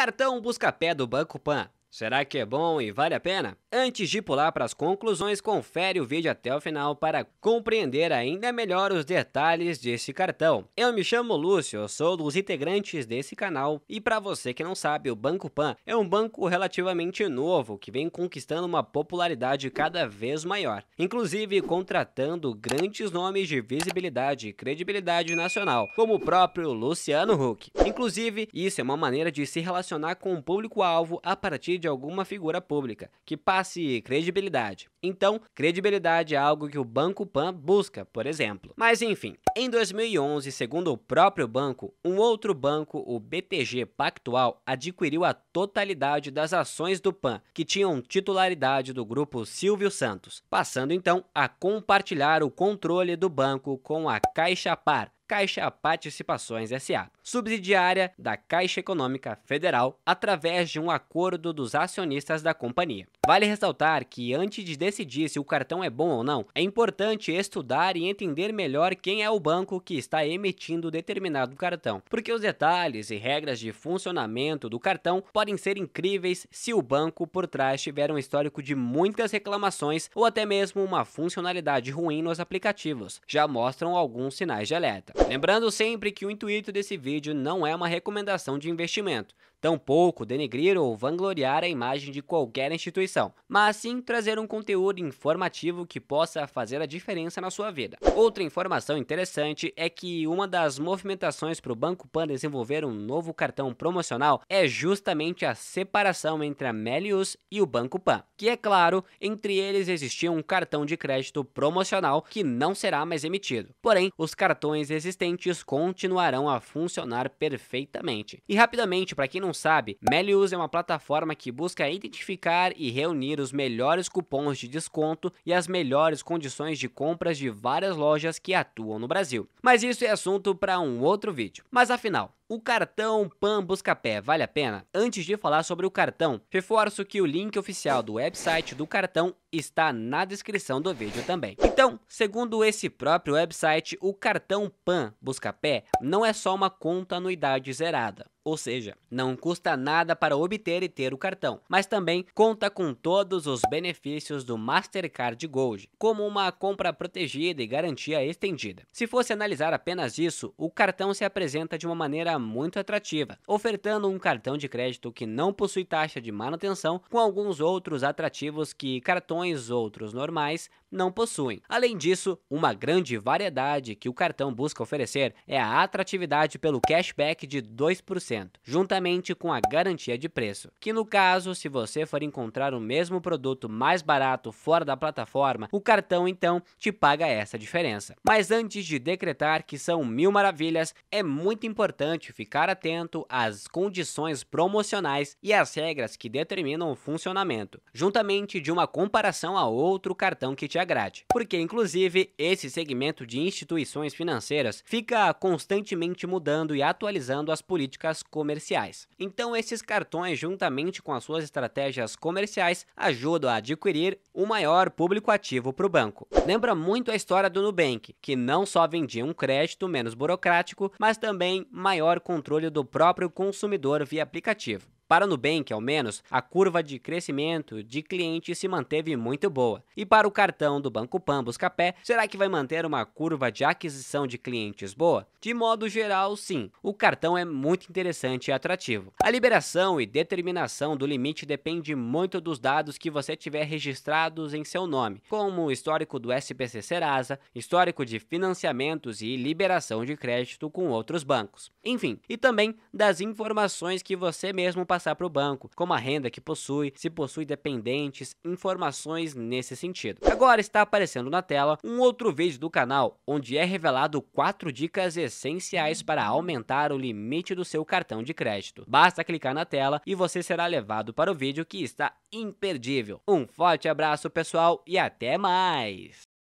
cartão busca-pé do Banco Pan. Será que é bom e vale a pena? Antes de pular para as conclusões, confere o vídeo até o final para compreender ainda melhor os detalhes desse cartão. Eu me chamo Lúcio, sou dos integrantes desse canal e para você que não sabe, o Banco Pan é um banco relativamente novo que vem conquistando uma popularidade cada vez maior, inclusive contratando grandes nomes de visibilidade e credibilidade nacional, como o próprio Luciano Huck. Inclusive, isso é uma maneira de se relacionar com o público-alvo a partir de alguma figura pública, que passe credibilidade. Então, credibilidade é algo que o Banco Pan busca, por exemplo. Mas enfim, em 2011, segundo o próprio banco, um outro banco, o BTG Pactual, adquiriu a totalidade das ações do PAN, que tinham titularidade do grupo Silvio Santos, passando então a compartilhar o controle do banco com a Caixa Par, Caixa Participações SA, subsidiária da Caixa Econômica Federal, através de um acordo dos acionistas da companhia. Vale ressaltar que antes de decidir se o cartão é bom ou não, é importante estudar e entender melhor quem é o banco que está emitindo determinado cartão, porque os detalhes e regras de funcionamento do cartão podem ser incríveis se o banco por trás tiver um histórico de muitas reclamações ou até mesmo uma funcionalidade ruim nos aplicativos. Já mostram alguns sinais de alerta. Lembrando sempre que o intuito desse vídeo não é uma recomendação de investimento, tampouco denegrir ou vangloriar a imagem de qualquer instituição, mas sim trazer um conteúdo informativo que possa fazer a diferença na sua vida. Outra informação interessante é que uma das movimentações para o Banco Pan desenvolver um novo cartão promocional é justamente a separação entre a Melius e o Banco Pan, que é claro, entre eles existia um cartão de crédito promocional que não será mais emitido. Porém, os cartões existentes existentes continuarão a funcionar perfeitamente. E rapidamente, para quem não sabe, Melius é uma plataforma que busca identificar e reunir os melhores cupons de desconto e as melhores condições de compras de várias lojas que atuam no Brasil. Mas isso é assunto para um outro vídeo. Mas afinal, o cartão PAN Buscapé vale a pena? Antes de falar sobre o cartão, reforço que o link oficial do website do cartão está na descrição do vídeo também. Então, segundo esse próprio website, o cartão PAN Buscapé não é só uma conta anuidade zerada. Ou seja, não custa nada para obter e ter o cartão, mas também conta com todos os benefícios do Mastercard Gold, como uma compra protegida e garantia estendida. Se fosse analisar apenas isso, o cartão se apresenta de uma maneira muito atrativa, ofertando um cartão de crédito que não possui taxa de manutenção, com alguns outros atrativos que cartões outros normais não possuem. Além disso, uma grande variedade que o cartão busca oferecer é a atratividade pelo cashback de 2%, juntamente com a garantia de preço, que no caso, se você for encontrar o mesmo produto mais barato fora da plataforma, o cartão então te paga essa diferença. Mas antes de decretar que são mil maravilhas, é muito importante ficar atento às condições promocionais e às regras que determinam o funcionamento, juntamente de uma comparação a outro cartão que te agrade. Porque, inclusive, esse segmento de instituições financeiras fica constantemente mudando e atualizando as políticas comerciais. Então, esses cartões, juntamente com as suas estratégias comerciais, ajudam a adquirir o maior público ativo para o banco. Lembra muito a história do Nubank, que não só vendia um crédito menos burocrático, mas também maior controle do próprio consumidor via aplicativo. Para o Nubank, ao menos, a curva de crescimento de clientes se manteve muito boa. E para o cartão do Banco Pan Buscapé, será que vai manter uma curva de aquisição de clientes boa? De modo geral, sim. O cartão é muito interessante e atrativo. A liberação e determinação do limite depende muito dos dados que você tiver registrados em seu nome, como o histórico do SPC Serasa, histórico de financiamentos e liberação de crédito com outros bancos. Enfim, e também das informações que você mesmo passou passar para o banco, como a renda que possui, se possui dependentes, informações nesse sentido. Agora está aparecendo na tela um outro vídeo do canal onde é revelado quatro dicas essenciais para aumentar o limite do seu cartão de crédito. Basta clicar na tela e você será levado para o vídeo que está imperdível. Um forte abraço pessoal e até mais!